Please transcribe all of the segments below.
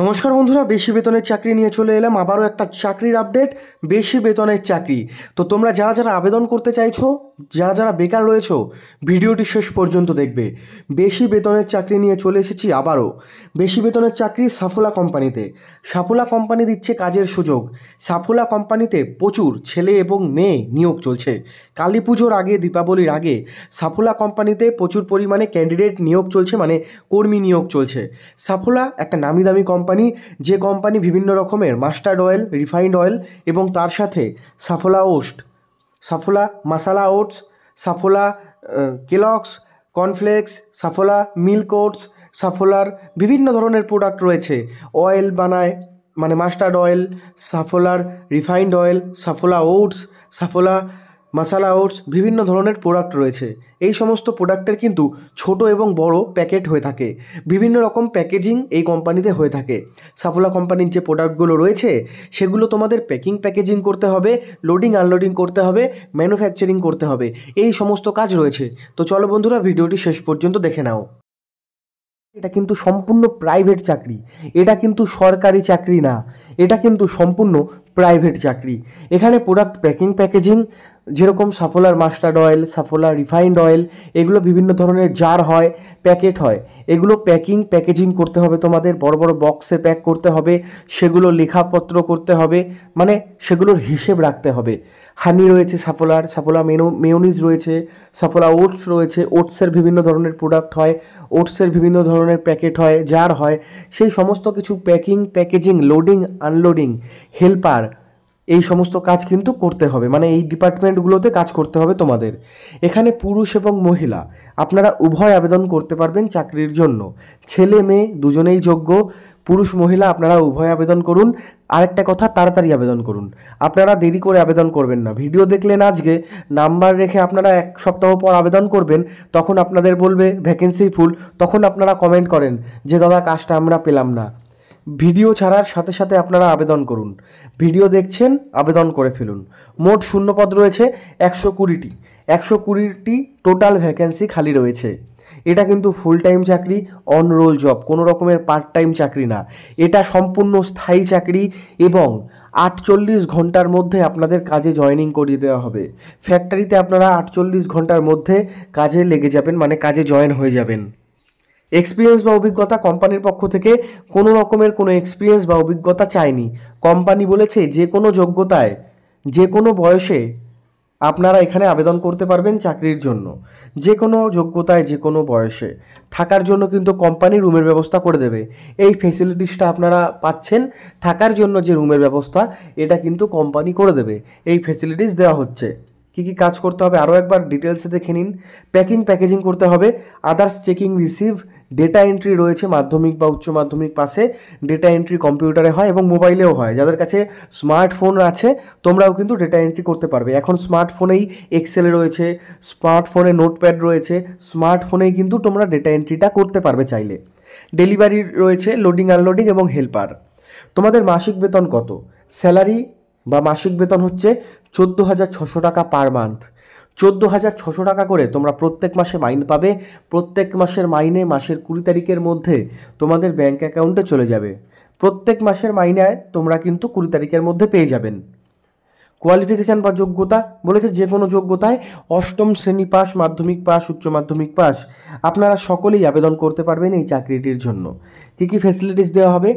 নমস্কার বন্ধুরা বেশি বেতনের চাকরি নিয়ে চলে এলাম আবারও একটা চাকরির আপডেট বেশি বেতনের চাকরি তো তোমরা যারা যারা আবেদন করতে চাইছো যারা যারা বেকার রয়েছো ভিডিওটি শেষ পর্যন্ত দেখবে বেশি বেতনের চাকরি নিয়ে চলে এসেছি আবারও বেশি বেতনের চাকরি সাফোলা কোম্পানিতে সাফোলা কোম্পানি দিচ্ছে কাজের সুযোগ সাফোলা কোম্পানিতে প্রচুর ছেলে এবং মেয়ে নিয়োগ চলছে কালী পুজোর আগে দীপাবলির আগে সাফোলা কোম্পানিতে প্রচুর পরিমাণে ক্যান্ডিডেট নিয়োগ চলছে মানে কর্মী নিয়োগ চলছে সাফোলা একটা নামি দামি কোম্পানি কোম্পানি যে কোম্পানি বিভিন্ন রকমের মাস্টার্ড অয়েল রিফাইন্ড অয়েল এবং তার সাথে সাফোলা ওস্ট Saffola masala oats Saffola Kellogg's cornflakes Saffola milk oats সাফোলার বিভিন্ন ধরনের প্রোডাক্ট রয়েছে অয়েল বানায় মানে মাস্টার্ড অয়েল সাফোলার refined oil Saffola oats Saffola masala oats বিভিন্ন ধরনের প্রোডাক্ট রয়েছে এই সমস্ত প্রোডাক্টের কিন্তু ছোট এবং বড় প্যাকেট হয়ে থাকে বিভিন্ন রকম প্যাকেজিং এই কোম্পানিতে হয়ে থাকে সাফোলা কোম্পানির যে প্রোডাক্টগুলো রয়েছে সেগুলো তোমাদের প্যাকিং প্যাকেজিং করতে হবে লোডিং আনলোডিং করতে হবে ম্যানুফ্যাকচারিং করতে হবে এই সমস্ত কাজ রয়েছে তো চলো বন্ধুরা ভিডিওটি শেষ পর্যন্ত দেখে নাও এটা কিন্তু সম্পূর্ণ প্রাইভেট চাকরি এটা কিন্তু সরকারি চাকরি না এটা কিন্তু সম্পূর্ণ প্রাইভেট চাকরি এখানে প্রোডাক্ট প্যাকিং প্যাকেজিং যেরকম সাফোলার mustard oil Saffola refined oil এগুলো বিভিন্ন ধরনের জার হয় প্যাকেট হয় এগুলো প্যাকিং প্যাকেজিং করতে হবে তোমাদের বড় বড় বক্সে প্যাক করতে হবে সেগুলো লেখাপত্র করতে হবে মানে সেগুলোর হিসেব রাখতে হবে হানি রয়েছে সাফোলার সাফোলা মেনো মেয়নিজ রয়েছে সাফোলা ওটস রয়েছে ওটসের বিভিন্ন ধরনের প্রোডাক্ট হয় ওটসের বিভিন্ন ধরনের প্যাকেট হয় জার হয় সেই সমস্ত কিছু packing packaging loading unloading helper এই সমস্ত কাজ কিন্তু করতে হবে মানে এই ডিপার্টমেন্টগুলোতে কাজ করতে হবে তোমাদের এখানে পুরুষ এবং মহিলা আপনারা উভয় আবেদন করতে পারবেন চাকরির জন্য ছেলে মেয়ে দুজনেই যোগ্য পুরুষ মহিলা আপনারা উভয় আবেদন করুন আরেকটা কথা তাড়াতাড়ি আবেদন করুন আপনারা দেরি করে আবেদন করবেন না ভিডিও দেখলেন আজকে নাম্বার রেখে আপনারা এক সপ্তাহ পর আবেদন করবেন তখন আপনাদের বলবে ভ্যাকেন্সি ফুল তখন আপনারা কমেন্ট করেন যে দাদা কাজটা আমরা পেলাম না ভিডিও ছাড়ার সাথে সাথে আপনারা আবেদন করুন ভিডিও দেখছেন আবেদন করে ফেলুন মোট শূন্যপদ রয়েছে একশো কুড়িটি একশো কুড়িটি টোটাল ভ্যাকেন্সি খালি রয়েছে এটা কিন্তু ফুল টাইম চাকরি অন রোল জব কোনো রকমের পার্ট টাইম চাকরি না এটা সম্পূর্ণ স্থায়ী চাকরি এবং আটচল্লিশ ঘন্টার মধ্যে আপনাদের কাজে জয়নিং করিয়ে দেওয়া হবে ফ্যাক্টরিতে আপনারা আটচল্লিশ ঘন্টার মধ্যে কাজে লেগে যাবেন মানে কাজে জয়েন হয়ে যাবেন এক্সপিরিয়েন্স বা অভিজ্ঞতা কোম্পানির পক্ষ থেকে কোনো রকমের কোনো এক্সপিরিয়েন্স বা অভিজ্ঞতা চায়নি কোম্পানি বলেছে যে কোনো যোগ্যতায় যে কোনো বয়সে আপনারা এখানে আবেদন করতে পারবেন চাকরির জন্য যে কোনো যোগ্যতায় যে কোনো বয়সে থাকার জন্য কিন্তু কোম্পানি রুমের ব্যবস্থা করে দেবে এই ফেসিলিটিসটা আপনারা পাচ্ছেন থাকার জন্য যে রুমের ব্যবস্থা এটা কিন্তু কোম্পানি করে দেবে এই ফেসিলিটিস দেওয়া হচ্ছে কী কী কাজ করতে হবে আরও একবার ডিটেলসে দেখে নিন প্যাকিং প্যাকেজিং করতে হবে others checking receive data entry রয়েছে মাধ্যমিক বা উচ্চ মাধ্যমিক পাশে ডেটা এন্ট্রি কম্পিউটারে হয় এবং মোবাইলেও হয় যাদের কাছে স্মার্টফোন আছে তোমরাও কিন্তু ডেটা এন্ট্রি করতে পারবে এখন স্মার্টফোনেই এক্সেল রয়েছে স্মার্টফোনে নোটপ্যাড রয়েছে স্মার্টফোনেই কিন্তু তোমরা ডেটা এন্ট্রিটা করতে পারবে চাইলে ডেলিভারি রয়েছে লোডিং আনলোডিং এবং হেল্পার তোমাদের মাসিক বেতন কত স্যালারি বা মাসিক বেতন হচ্ছে চোদ্দো হাজার ছশো টাকা পার মান্থ চোদ্দ হাজার ছশো টাকা করে তোমরা প্রত্যেক মাসে মাইন পাবে প্রত্যেক মাসের মাইনে মাসের কুড়ি তারিখের মধ্যে তোমাদের ব্যাঙ্ক অ্যাকাউন্টে চলে যাবে প্রত্যেক মাসের মাইনায় তোমরা কিন্তু কুড়ি তারিখের মধ্যে পেয়ে যাবেন কোয়ালিফিকেশান বা যোগ্যতা বলেছে যে কোনো যোগ্যতায় অষ্টম শ্রেণী পাস মাধ্যমিক পাস উচ্চ মাধ্যমিক পাস আপনারা সকলেই আবেদন করতে পারবেন এই চাকরিটির জন্য কী কী ফেসিলিটিস দেওয়া হবে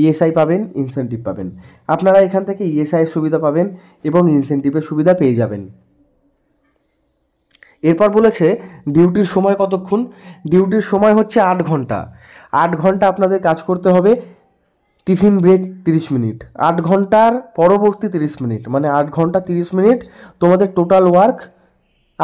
ইএসআই e পাবেন ইনসেন্টিভ পাবেন আপনারা এখান থেকে ইএসআইয়ের e সুবিধা পাবেন এবং ইনসেন্টিভের সুবিধা পেয়ে যাবেন এরপর বলেছে ডিউটির সময় কতক্ষণ ডিউটির সময় হচ্ছে আট ঘন্টা আট ঘন্টা আপনাদের কাজ করতে হবে টিফিন ব্রেক তিরিশ মিনিট আট ঘন্টার পরবর্তী তিরিশ মিনিট মানে আট ঘন্টা তিরিশ মিনিট তোমাদের টোটাল ওয়ার্ক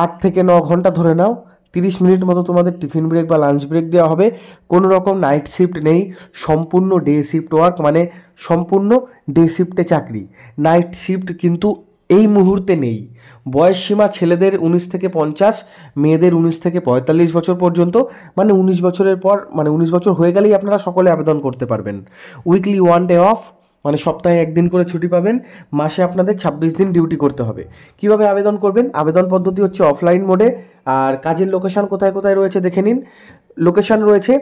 আট থেকে ন ঘন্টা ধরে নাও তিরিশ মিনিট মতো তোমাদের টিফিন ব্রেক বা লাঞ্চ ব্রেক দেওয়া হবে কোনো রকম নাইট শিফট নেই সম্পূর্ণ ডে শিফট ওয়ার্ক মানে সম্পূর্ণ ডে শিফটে চাকরি নাইট শিফট কিন্তু এই মুহূর্তে নেই বয়সসীমা ছেলেদের উনিশ থেকে পঞ্চাশ মেয়েদের উনিশ থেকে পঁয়তাল্লিশ বছর পর্যন্ত মানে উনিশ বছরের পর মানে উনিশ বছর হয়ে গেলেই আপনারা সকলে আবেদন করতে পারবেন উইকলি ওয়ান ডে অফ মানে সপ্তাহে একদিন করে ছুটি পাবেন মাসে আপনাদের ছাব্বিশ দিন ডিউটি করতে হবে কিভাবে আবেদন করবেন আবেদন পদ্ধতি হচ্ছে অফলাইন মোডে আর কাজের লোকেশান কোথায় কোথায় রয়েছে দেখে নিন লোকেশান রয়েছে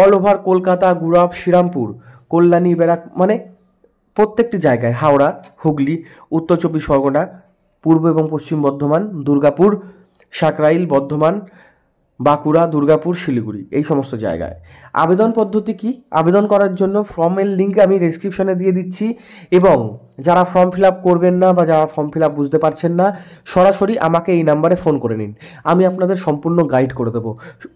অল ওভার কলকাতা গুড়াপ শ্রীরামপুর কল্যাণী ব্যারাক মানে প্রত্যেকটি জায়গায় হাওড়া হুগলি উত্তর চব্বিশ পরগনা পূর্ব এবং পশ্চিম বর্ধমান দুর্গাপুর সাকরাইল বর্ধমান বাঁকুড়া দুর্গাপুর শিলিগুড়ি এই সমস্ত জায়গায় আবেদন পদ্ধতি কি আবেদন করার জন্য ফর্মের লিঙ্ক আমি ডিসক্রিপশানে দিয়ে দিচ্ছি এবং যারা ফর্ম ফিল আপ করবেন না বা যারা ফর্ম ফিল আপ বুঝতে পারছেন না সরাসরি আমাকে এই নাম্বারে ফোন করে নিন আমি আপনাদের সম্পূর্ণ গাইড করে দেবো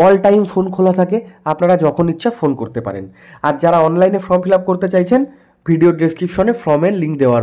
অল টাইম ফোন খোলা থাকে আপনারা যখন ইচ্ছা ফোন করতে পারেন আর যারা অনলাইনে ফর্ম ফিল আপ করতে চাইছেন ভিডিও ডেসক্রিপশনে ফর্মের লিঙ্ক দেওয়া